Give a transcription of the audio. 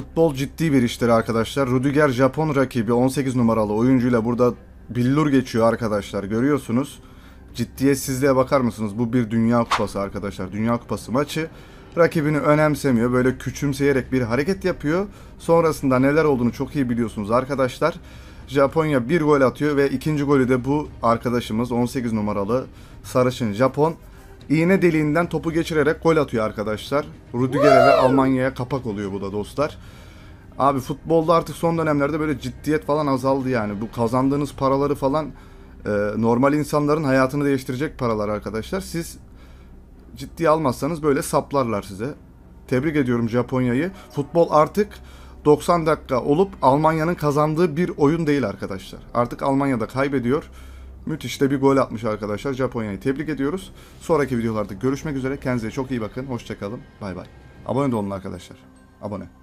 futbol ciddi bir iştir arkadaşlar. Rudiger Japon rakibi 18 numaralı oyuncuyla burada billur geçiyor arkadaşlar görüyorsunuz. Ciddiyetsizliğe bakar mısınız? Bu bir Dünya Kupası arkadaşlar. Dünya Kupası maçı. Rakibini önemsemiyor. Böyle küçümseyerek bir hareket yapıyor. Sonrasında neler olduğunu çok iyi biliyorsunuz arkadaşlar. Japonya bir gol atıyor ve ikinci golü de bu arkadaşımız 18 numaralı sarışın Japon iğne deliğinden topu geçirerek gol atıyor arkadaşlar. Rüdiger'e ve Almanya'ya kapak oluyor bu da dostlar. Abi futbolda artık son dönemlerde böyle ciddiyet falan azaldı yani. Bu kazandığınız paraları falan e, normal insanların hayatını değiştirecek paralar arkadaşlar. Siz ciddiye almazsanız böyle saplarlar size. Tebrik ediyorum Japonya'yı. Futbol artık 90 dakika olup Almanya'nın kazandığı bir oyun değil arkadaşlar. Artık Almanya'da kaybediyor. Müthiş de bir gol atmış arkadaşlar. Japonya'yı tebrik ediyoruz. Sonraki videolarda görüşmek üzere. Kendinize çok iyi bakın. Hoşçakalın. Bay bay. Abone de olun arkadaşlar. Abone.